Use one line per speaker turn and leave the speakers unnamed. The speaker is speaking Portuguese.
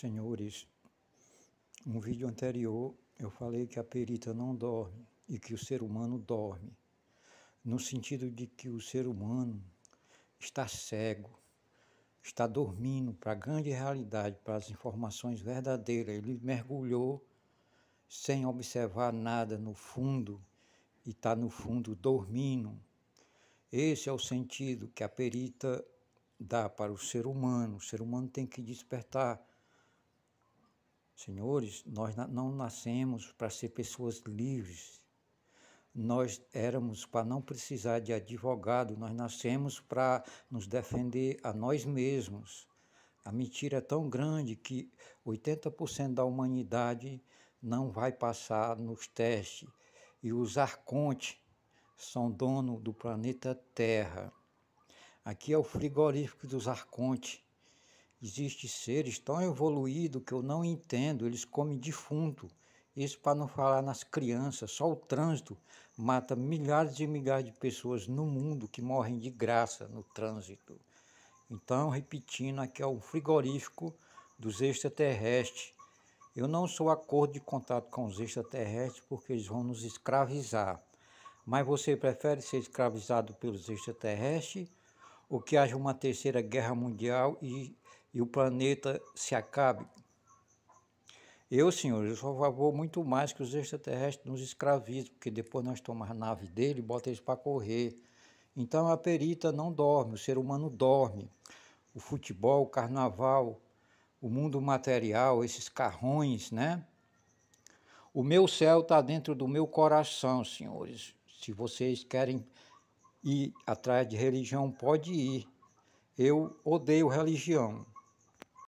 Senhores, um vídeo anterior eu falei que a perita não dorme e que o ser humano dorme, no sentido de que o ser humano está cego, está dormindo para a grande realidade, para as informações verdadeiras. Ele mergulhou sem observar nada no fundo e está no fundo dormindo. Esse é o sentido que a perita dá para o ser humano. O ser humano tem que despertar Senhores, nós não nascemos para ser pessoas livres. Nós éramos para não precisar de advogado, nós nascemos para nos defender a nós mesmos. A mentira é tão grande que 80% da humanidade não vai passar nos testes. E os arcontes são dono do planeta Terra. Aqui é o frigorífico dos arcontes. Existem seres tão evoluídos que eu não entendo, eles comem defunto. Isso para não falar nas crianças, só o trânsito mata milhares e milhares de pessoas no mundo que morrem de graça no trânsito. Então, repetindo, aqui é um frigorífico dos extraterrestres. Eu não sou a cor de contato com os extraterrestres porque eles vão nos escravizar. Mas você prefere ser escravizado pelos extraterrestres ou que haja uma terceira guerra mundial e e o planeta se acabe. Eu, senhores, eu sou a favor muito mais que os extraterrestres nos escravizem, porque depois nós tomamos a nave dele e bota eles para correr. Então a perita não dorme, o ser humano dorme. O futebol, o carnaval, o mundo material, esses carrões, né? O meu céu está dentro do meu coração, senhores. Se vocês querem ir atrás de religião, pode ir. Eu odeio religião.